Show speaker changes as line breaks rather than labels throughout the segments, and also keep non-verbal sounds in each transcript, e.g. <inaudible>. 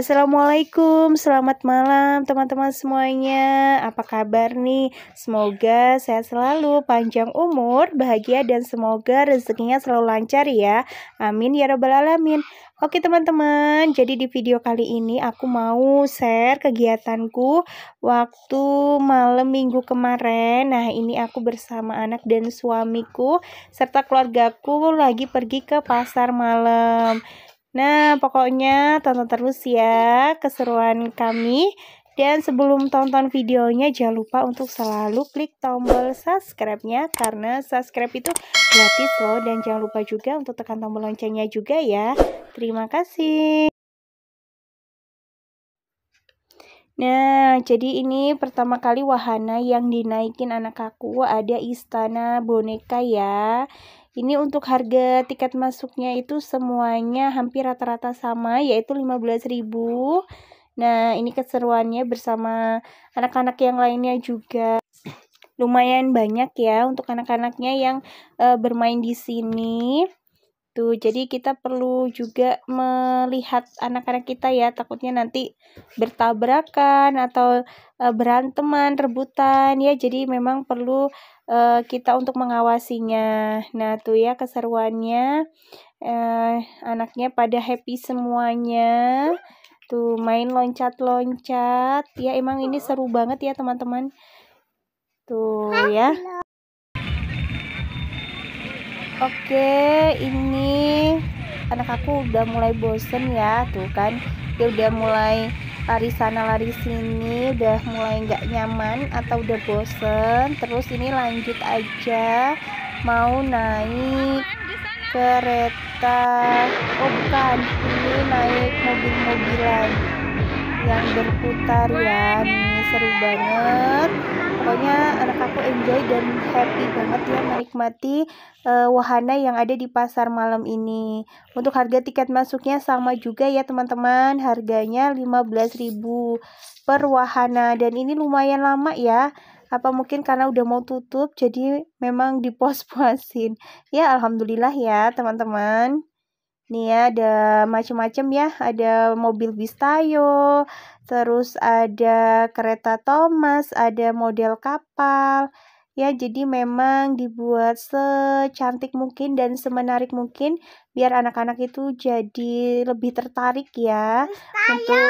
Assalamualaikum, selamat malam teman-teman semuanya. Apa kabar nih? Semoga sehat selalu, panjang umur, bahagia dan semoga rezekinya selalu lancar ya. Amin ya rabbal alamin. Oke teman-teman, jadi di video kali ini aku mau share kegiatanku waktu malam minggu kemarin. Nah ini aku bersama anak dan suamiku serta keluargaku lagi pergi ke pasar malam. Nah, pokoknya tonton terus ya keseruan kami. Dan sebelum tonton videonya jangan lupa untuk selalu klik tombol subscribe-nya karena subscribe itu gratis loh dan jangan lupa juga untuk tekan tombol loncengnya juga ya. Terima kasih. Nah, jadi ini pertama kali wahana yang dinaikin anak aku ada istana boneka ya. Ini untuk harga tiket masuknya itu semuanya hampir rata-rata sama yaitu 15.000. Nah, ini keseruannya bersama anak-anak yang lainnya juga <clears throat> lumayan banyak ya untuk anak-anaknya yang uh, bermain di sini gitu. Jadi kita perlu juga melihat anak-anak kita ya, takutnya nanti bertabrakan atau e, beranteman, rebutan ya. Jadi memang perlu e, kita untuk mengawasinya. Nah, tuh ya keseruannya e, anaknya pada happy semuanya. Tuh main loncat-loncat. Ya emang ini seru banget ya, teman-teman. Tuh ya oke ini anak aku udah mulai bosen ya tuh kan dia udah mulai lari sana lari sini udah mulai nggak nyaman atau udah bosen terus ini lanjut aja mau naik kereta oh bukan ini naik mobil-mobilan yang berputar ya ini seru banget pokoknya anak aku happy banget ya menikmati uh, wahana yang ada di pasar malam ini. Untuk harga tiket masuknya sama juga ya teman-teman, harganya 15.000 per wahana dan ini lumayan lama ya. Apa mungkin karena udah mau tutup jadi memang dipos Ya alhamdulillah ya teman-teman. Nih ya, ada macam-macam ya, ada mobil Bistayo, terus ada kereta Thomas, ada model kapal, Ya, jadi memang dibuat secantik mungkin dan semenarik mungkin biar anak-anak itu jadi lebih tertarik ya untuk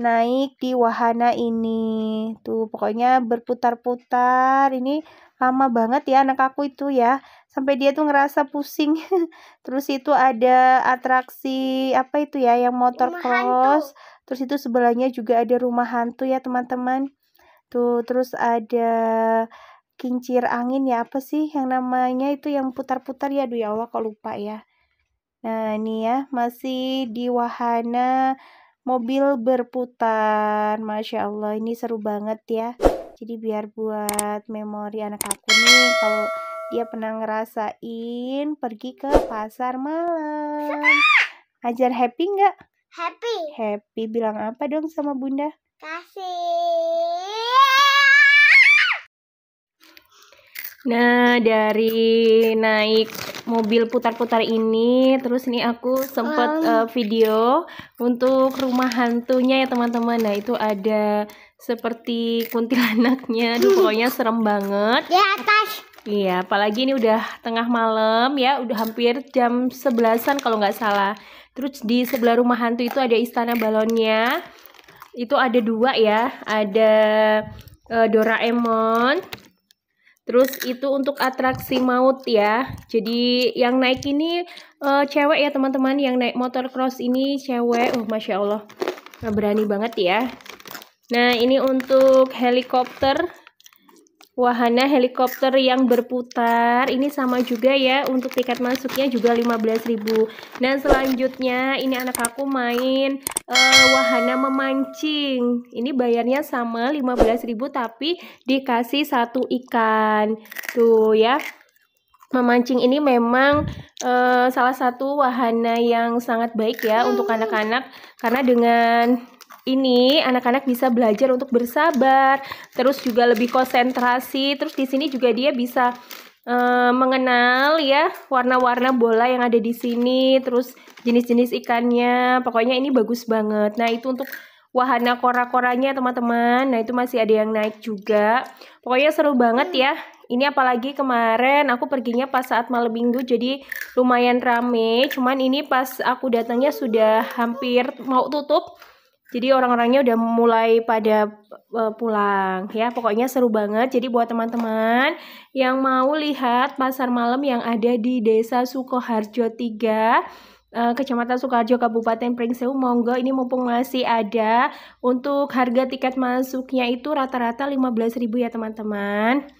naik di wahana ini. Tuh, pokoknya berputar-putar. Ini lama banget ya anak aku itu ya. Sampai dia tuh ngerasa pusing. <laughs> Terus itu ada atraksi apa itu ya yang motor rumah cross. Hantu. Terus itu sebelahnya juga ada rumah hantu ya, teman-teman. Tuh, terus ada kincir angin ya apa sih yang namanya itu yang putar-putar ya aduh ya Allah kok lupa ya nah ini ya masih di wahana mobil berputar Masya Allah ini seru banget ya jadi biar buat memori anak aku nih kalau dia pernah ngerasain pergi ke pasar malam ajar happy nggak happy happy bilang apa dong sama bunda
kasih Nah, dari naik mobil putar-putar ini, terus nih aku sempat um. uh, eh, video untuk rumah hantunya ya teman-teman. Nah, itu ada seperti kuntilanaknya. Aduh, pokoknya serem banget. Di atas. Iya, apalagi ini udah tengah malam ya, udah hampir jam sebelasan kalau nggak salah. Terus di sebelah rumah hantu itu ada istana balonnya. Itu ada dua ya, ada eh, Doraemon Terus itu untuk atraksi maut ya. Jadi yang naik ini uh, cewek ya teman-teman. Yang naik motor cross ini cewek. Oh Masya Allah. Berani banget ya. Nah ini untuk helikopter wahana helikopter yang berputar ini sama juga ya untuk tiket masuknya juga 15.000 dan selanjutnya ini anak aku main uh, wahana memancing ini bayarnya sama 15.000 tapi dikasih satu ikan tuh ya memancing ini memang uh, salah satu wahana yang sangat baik ya untuk hmm. anak-anak karena dengan ini anak-anak bisa belajar untuk bersabar, terus juga lebih konsentrasi, terus di sini juga dia bisa e, mengenal ya warna-warna bola yang ada di sini, terus jenis-jenis ikannya. Pokoknya ini bagus banget. Nah, itu untuk wahana kora-koranya teman-teman. Nah, itu masih ada yang naik juga. Pokoknya seru banget ya. Ini apalagi kemarin aku perginya pas saat malam minggu jadi lumayan rame. Cuman ini pas aku datangnya sudah hampir mau tutup. Jadi orang-orangnya udah mulai pada uh, pulang ya. Pokoknya seru banget. Jadi buat teman-teman yang mau lihat pasar malam yang ada di Desa Sukoharjo 3 eh, Kecamatan Sukarjo Kabupaten Pringsewu, monggo ini mumpung masih ada untuk harga tiket masuknya itu rata-rata 15.000 ya teman-teman.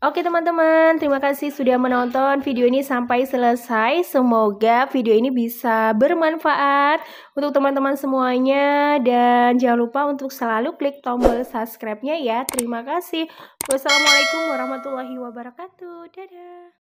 Oke teman-teman, terima kasih sudah menonton video ini sampai selesai. Semoga video ini bisa bermanfaat untuk teman-teman semuanya. Dan jangan lupa untuk selalu klik tombol subscribe-nya ya. Terima kasih. Wassalamualaikum warahmatullahi wabarakatuh. Dadah.